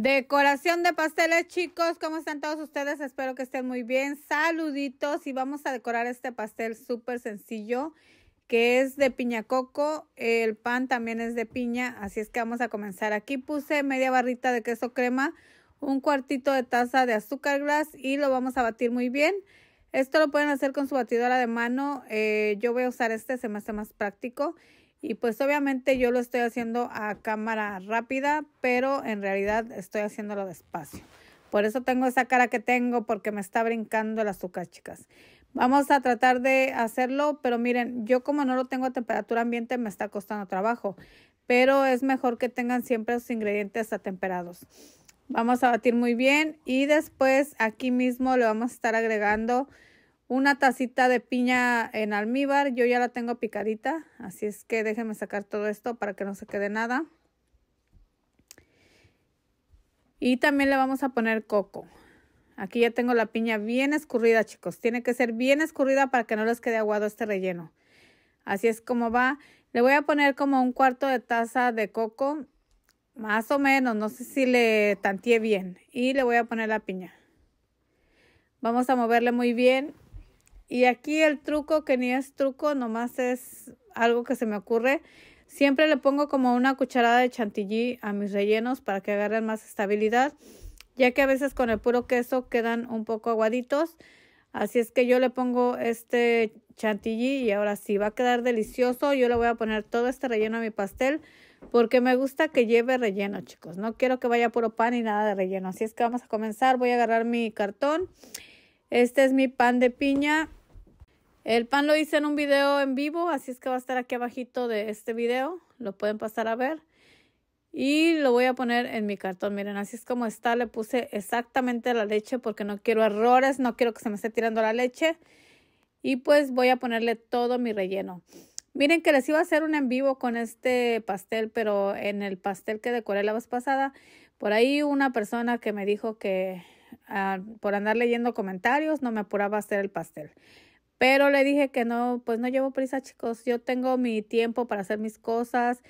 Decoración de pasteles, chicos. ¿Cómo están todos ustedes? Espero que estén muy bien. Saluditos. Y vamos a decorar este pastel súper sencillo que es de piña coco. El pan también es de piña. Así es que vamos a comenzar. Aquí puse media barrita de queso crema, un cuartito de taza de azúcar glass y lo vamos a batir muy bien. Esto lo pueden hacer con su batidora de mano. Eh, yo voy a usar este, se me hace más práctico. Y pues obviamente yo lo estoy haciendo a cámara rápida, pero en realidad estoy haciéndolo despacio. Por eso tengo esa cara que tengo, porque me está brincando las azúcar, chicas. Vamos a tratar de hacerlo, pero miren, yo como no lo tengo a temperatura ambiente, me está costando trabajo. Pero es mejor que tengan siempre los ingredientes atemperados. Vamos a batir muy bien y después aquí mismo le vamos a estar agregando una tacita de piña en almíbar. Yo ya la tengo picadita, así es que déjenme sacar todo esto para que no se quede nada. Y también le vamos a poner coco. Aquí ya tengo la piña bien escurrida, chicos. Tiene que ser bien escurrida para que no les quede aguado este relleno. Así es como va. Le voy a poner como un cuarto de taza de coco, más o menos, no sé si le tanteé bien. Y le voy a poner la piña. Vamos a moverle muy bien y aquí el truco, que ni es truco, nomás es algo que se me ocurre. Siempre le pongo como una cucharada de chantilly a mis rellenos para que agarren más estabilidad, ya que a veces con el puro queso quedan un poco aguaditos. Así es que yo le pongo este chantilly y ahora sí, va a quedar delicioso. Yo le voy a poner todo este relleno a mi pastel porque me gusta que lleve relleno, chicos. No quiero que vaya puro pan y nada de relleno. Así es que vamos a comenzar. Voy a agarrar mi cartón. Este es mi pan de piña. El pan lo hice en un video en vivo, así es que va a estar aquí abajito de este video. Lo pueden pasar a ver. Y lo voy a poner en mi cartón. Miren, así es como está. Le puse exactamente la leche porque no quiero errores. No quiero que se me esté tirando la leche. Y pues voy a ponerle todo mi relleno. Miren que les iba a hacer un en vivo con este pastel, pero en el pastel que decoré la vez pasada, por ahí una persona que me dijo que ah, por andar leyendo comentarios no me apuraba a hacer el pastel. Pero le dije que no, pues no llevo prisa, chicos. Yo tengo mi tiempo para hacer mis cosas.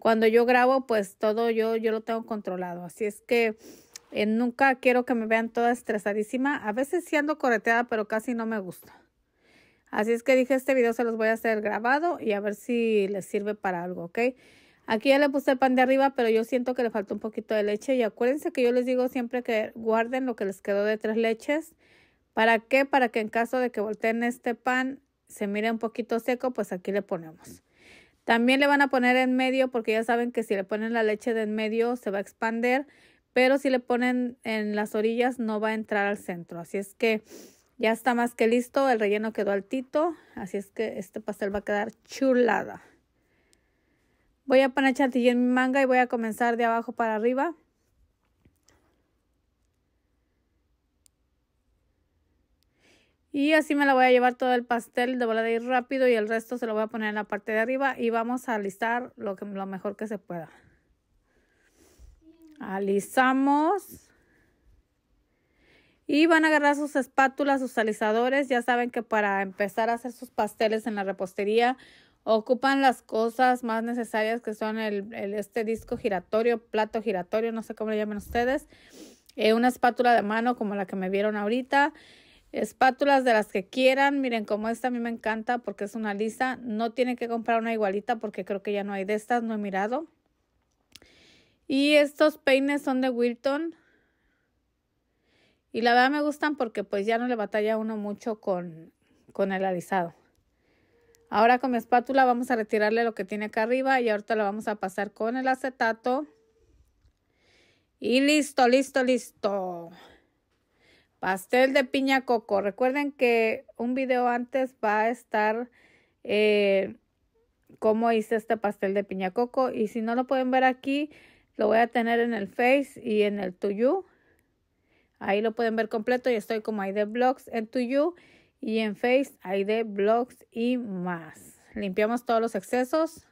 Cuando yo grabo, pues todo yo, yo lo tengo controlado. Así es que eh, nunca quiero que me vean toda estresadísima. A veces siendo correteada, pero casi no me gusta. Así es que dije, este video se los voy a hacer grabado y a ver si les sirve para algo, ¿ok? Aquí ya le puse el pan de arriba, pero yo siento que le faltó un poquito de leche. Y acuérdense que yo les digo siempre que guarden lo que les quedó de tres leches ¿Para qué? Para que en caso de que volteen este pan se mire un poquito seco, pues aquí le ponemos. También le van a poner en medio porque ya saben que si le ponen la leche de en medio se va a expander, pero si le ponen en las orillas no va a entrar al centro. Así es que ya está más que listo, el relleno quedó altito, así es que este pastel va a quedar chulada. Voy a poner chantilly en mi manga y voy a comenzar de abajo para arriba. Y así me la voy a llevar todo el pastel de de ir rápido y el resto se lo voy a poner en la parte de arriba y vamos a alisar lo, lo mejor que se pueda. Alisamos. Y van a agarrar sus espátulas, sus alisadores. Ya saben que para empezar a hacer sus pasteles en la repostería ocupan las cosas más necesarias que son el, este disco giratorio, plato giratorio, no sé cómo le llaman ustedes. Eh, una espátula de mano como la que me vieron ahorita espátulas de las que quieran. Miren, como esta a mí me encanta porque es una lisa. No tienen que comprar una igualita porque creo que ya no hay de estas, no he mirado. Y estos peines son de Wilton. Y la verdad me gustan porque pues ya no le batalla uno mucho con, con el alisado. Ahora con mi espátula vamos a retirarle lo que tiene acá arriba y ahorita lo vamos a pasar con el acetato. Y listo, listo, listo pastel de piña coco. Recuerden que un video antes va a estar eh, cómo hice este pastel de piña coco. Y si no lo pueden ver aquí, lo voy a tener en el Face y en el To You. Ahí lo pueden ver completo. y estoy como ahí de blogs en To You y en Face ahí de blogs y más. Limpiamos todos los excesos.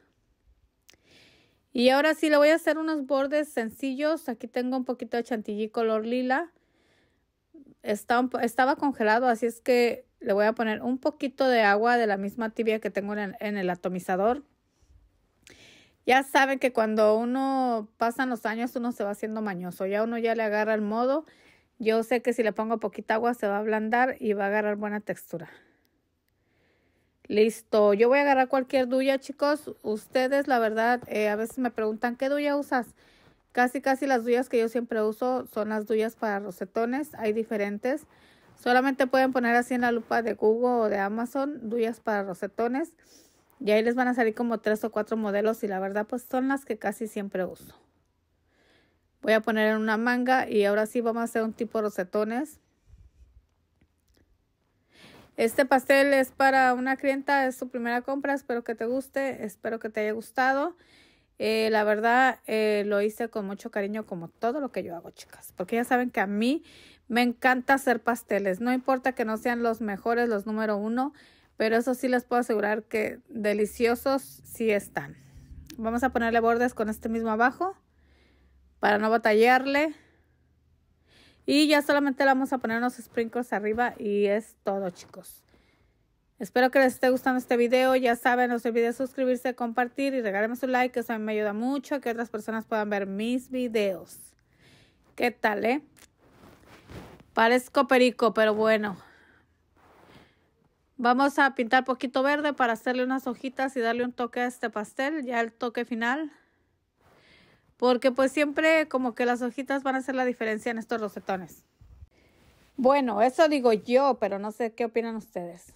Y ahora sí, le voy a hacer unos bordes sencillos. Aquí tengo un poquito de chantilly color lila estaba congelado, así es que le voy a poner un poquito de agua de la misma tibia que tengo en, el atomizador. Ya saben que cuando uno pasa los años, uno se va haciendo mañoso. Ya uno ya le agarra el modo. Yo sé que si le pongo poquita agua se va a ablandar y va a agarrar buena textura. Listo. Yo voy a agarrar cualquier duya, chicos. Ustedes, la verdad, eh, a veces me preguntan, ¿qué duya usas? Casi casi las duyas que yo siempre uso son las duyas para rosetones, hay diferentes. Solamente pueden poner así en la lupa de Google o de Amazon, duyas para rosetones. Y ahí les van a salir como tres o cuatro modelos y la verdad pues son las que casi siempre uso. Voy a poner en una manga y ahora sí vamos a hacer un tipo rosetones. Este pastel es para una clienta, es su primera compra, espero que te guste, espero que te haya gustado. Eh, la verdad, eh, lo hice con mucho cariño, como todo lo que yo hago, chicas, porque ya saben que a mí me encanta hacer pasteles. No importa que no sean los mejores, los número uno, pero eso sí les puedo asegurar que deliciosos sí están. Vamos a ponerle bordes con este mismo abajo para no batallarle. Y ya solamente le vamos a poner unos sprinkles arriba y es todo, chicos. Espero que les esté gustando este video. Ya saben, no se olviden suscribirse, compartir y regalarme su like, eso me ayuda mucho a que otras personas puedan ver mis videos. ¿Qué tal, eh? Parezco perico, pero bueno. Vamos a pintar poquito verde para hacerle unas hojitas y darle un toque a este pastel, ya el toque final. Porque pues siempre como que las hojitas van a hacer la diferencia en estos rosetones. Bueno, eso digo yo, pero no sé qué opinan ustedes.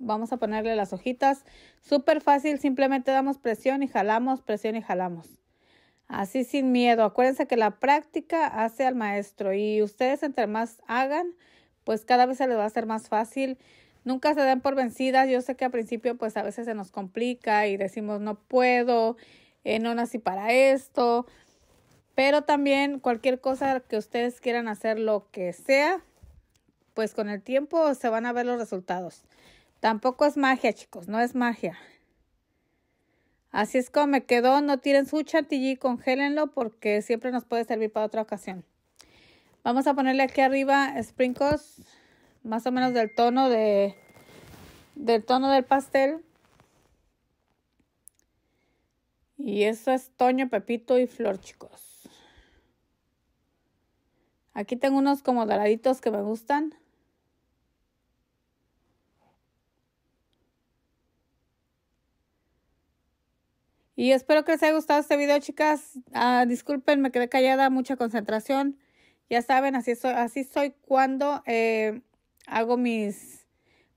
Vamos a ponerle las hojitas. Súper fácil, simplemente damos presión y jalamos, presión y jalamos. Así sin miedo. Acuérdense que la práctica hace al maestro y ustedes entre más hagan, pues cada vez se les va a hacer más fácil. Nunca se den por vencidas. Yo sé que al principio pues a veces se nos complica y decimos no puedo, eh, no nací para esto. Pero también cualquier cosa que ustedes quieran hacer, lo que sea, pues con el tiempo se van a ver los resultados. Tampoco es magia, chicos, no es magia. Así es como me quedó. No tiren su y congélenlo porque siempre nos puede servir para otra ocasión. Vamos a ponerle aquí arriba sprinkles, más o menos del tono de del tono del pastel. Y eso es Toño, Pepito y Flor, chicos. Aquí tengo unos como doraditos que me gustan. Y espero que les haya gustado este video, chicas. Ah, disculpen, me quedé callada, mucha concentración. Ya saben, así soy, así soy cuando eh, hago mis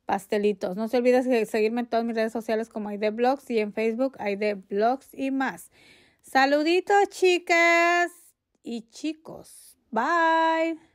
pastelitos. No se olviden de seguirme en todas mis redes sociales como ID Blogs y en Facebook ID Blogs y más. Saluditos, chicas y chicos. Bye.